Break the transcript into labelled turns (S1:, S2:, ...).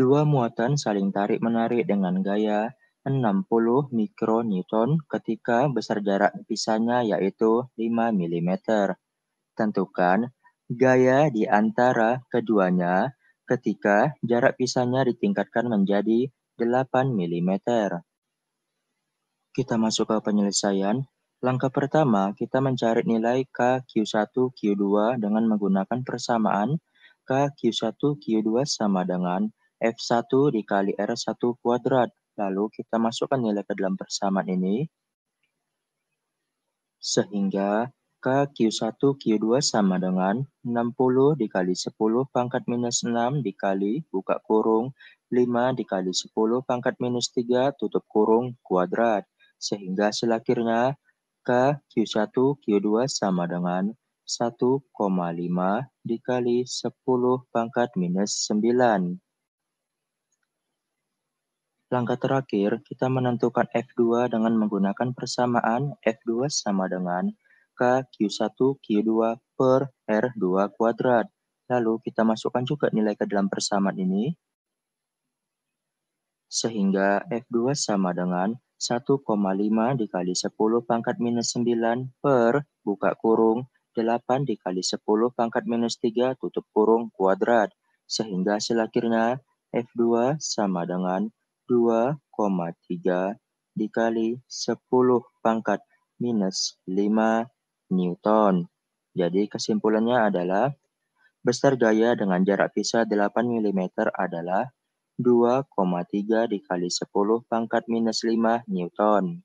S1: Dua muatan saling tarik-menarik dengan gaya 60 mikronewton ketika besar jarak pisahnya yaitu 5 mm. Tentukan gaya di antara keduanya ketika jarak pisahnya ditingkatkan menjadi 8 mm. Kita masuk ke penyelesaian. Langkah pertama, kita mencari nilai KQ1, Q2 dengan menggunakan persamaan KQ1, Q2 sama dengan F1 dikali R1 kuadrat. Lalu kita masukkan nilai ke dalam persamaan ini. Sehingga q 1 Q2 sama dengan 60 dikali 10 pangkat minus 6 dikali buka kurung 5 dikali 10 pangkat minus 3 tutup kurung kuadrat. Sehingga hasil akhirnya K Q1 Q2 sama dengan 1,5 dikali 10 pangkat minus 9. Langkah terakhir, kita menentukan F2 dengan menggunakan persamaan F2 sama dengan K Q1 Q2 per R2 kuadrat. Lalu kita masukkan juga nilai ke dalam persamaan ini. Sehingga F2 sama dengan 1,5 dikali 10 pangkat minus 9 per buka kurung 8 dikali 10 pangkat minus 3 tutup kurung kuadrat. Sehingga hasil akhirnya F2 sama dengan 2,3 dikali 10 pangkat minus 5 Newton. Jadi kesimpulannya adalah besar gaya dengan jarak pisah 8 mm adalah 2,3 dikali 10 pangkat minus 5 Newton.